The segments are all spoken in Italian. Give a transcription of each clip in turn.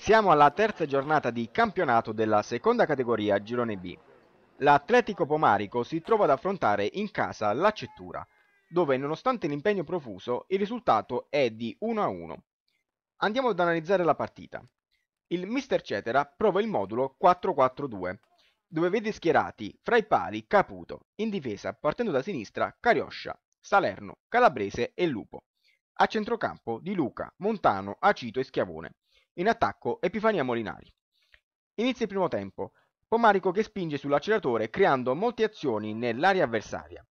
Siamo alla terza giornata di campionato della seconda categoria Girone B. L'Atletico Pomarico si trova ad affrontare in casa la Cettura, dove nonostante l'impegno profuso il risultato è di 1-1. Andiamo ad analizzare la partita. Il Mister Cetera prova il modulo 4-4-2, dove vede schierati fra i pali Caputo, in difesa partendo da sinistra Carioscia, Salerno, Calabrese e Lupo. A centrocampo di Luca, Montano, Acito e Schiavone. In attacco Epifania Molinari. Inizia il primo tempo. Pomarico che spinge sull'acceleratore creando molte azioni nell'area avversaria.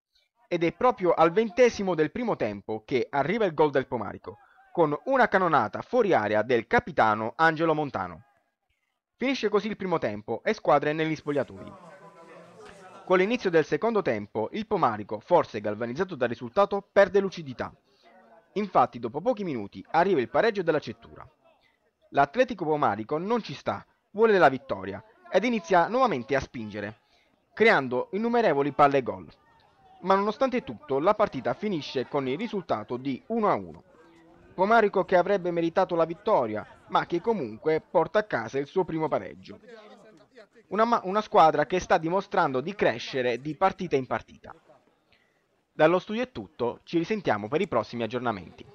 Ed è proprio al ventesimo del primo tempo che arriva il gol del Pomarico, con una cannonata fuori area del capitano Angelo Montano. Finisce così il primo tempo e squadre negli spogliatoi. Con l'inizio del secondo tempo, il Pomarico, forse galvanizzato dal risultato, perde lucidità. Infatti, dopo pochi minuti, arriva il pareggio della Cettura. L'Atletico Pomarico non ci sta, vuole la vittoria ed inizia nuovamente a spingere, creando innumerevoli palle gol. Ma nonostante tutto la partita finisce con il risultato di 1-1. Pomarico che avrebbe meritato la vittoria, ma che comunque porta a casa il suo primo pareggio. Una, una squadra che sta dimostrando di crescere di partita in partita. Dallo studio è tutto, ci risentiamo per i prossimi aggiornamenti.